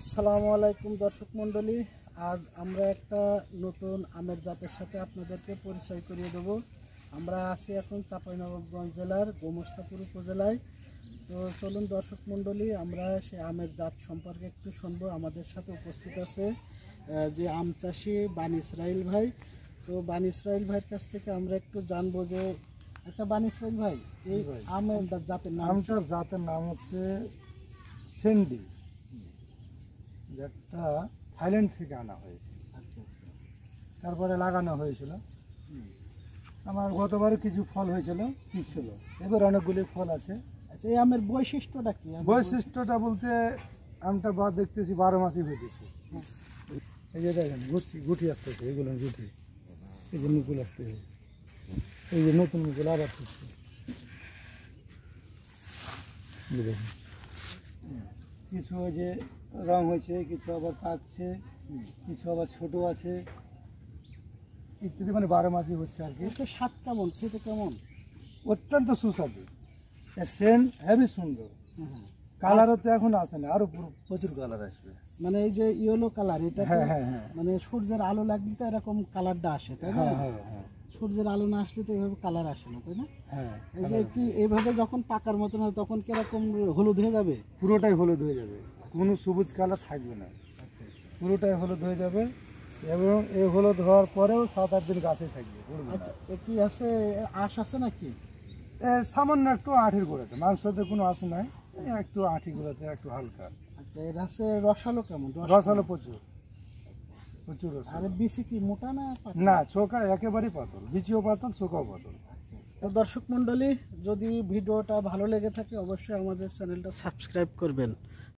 আসসালামু আলাইকুম দর্শক মন্ডলী আজ আমরা একটা নতুন আমের জাতের সাথে আপনাদেরকে পরিচয় করিয়ে দেব আমরা আছি এখন চাঁপাইনবাবগঞ্জ জেলার গোমস্তাপুর উপজেলায় তো চলুন দর্শক মন্ডলী আমরা সে আমের জাত সম্পর্কে একটু শুনবো আমাদের সাথে উপস্থিত আছে যে আম চাষি বান ইসরাইল ভাই তো বান ইসরাইল ভাইয়ের কাছ থেকে আমরা একটু জানবো যে আচ্ছা বান ইসরাইল ভাই এই আমের জাতের নাম আমটার জাতের নাম হচ্ছে সেন্ডি যেটা থাইল্যান্ড থেকে আনা হয়েছে আচ্ছা, আচ্ছা। তারপরে লাগানো হয়েছিল আমার গতবার কিছু ফল হয়েছিল ছিল এবার অনেকগুলি ফল আছে আচ্ছা এই আমের বৈশিষ্ট্যটা কি বৈশিষ্ট্যটা বলতে আমটা বা দেখতেছি বারো মাসই হয়েছে এই যে দেখেন গুটি গুটি আসতেছে এইগুলো গুটি এই যে মুকুল আসতেছে এই যে নতুন মুকুল আবার দেখুন কিছু ওই যে রং হয়েছে কিছু আবার পাকছে কিছু আবার ছোট আছে ইত্যাদি মানে বারো মাসই হচ্ছে আর কি স্বাদ কেমন খেতে কেমন অত্যন্ত সুস্বাদু সেন্ট হেভি সুন্দর কালারও তো এখন আসে না আরও প্রচুর কালার আসবে মানে এই যে ইয়েলো কালার এটা মানে সূর্যের আলো লাগলে তো এরকম কালারটা আসে তাই না হ্যাঁ, হ্যাঁ, হ্যাঁ। সূর্যের আলো না আসলে তো এইভাবে কালার আসে না তাই না এই যে কি এইভাবে যখন পাকার মতন হয় তখন কিরকম হলুদ হয়ে যাবে পুরোটাই হলুদ হয়ে যাবে কোনো সবুজ কালার থাকবে না পুরোটাই হলুদ হয়ে যাবে এবং এই হলুদ হওয়ার পরেও সাত আট দিন গাছে থাকবে আচ্ছা কি আছে আশ আছে নাকি সামান্য একটু আঠের করে মাংসতে কোনো আশ নাই হ্যাঁ, একটু আঁটিগুলোতে একটু হালকা আচ্ছা এর রসালো কেমন রসালো প্রচুর প্রচুর আরে বিচি কি মোটা না না চোখা একেবারেই পাতল বিচিও পাতল চোখাও পাতল আচ্ছা। তো দর্শক মণ্ডলী যদি ভিডিওটা ভালো লেগে থাকে অবশ্যই আমাদের চ্যানেলটা সাবস্ক্রাইব করবেন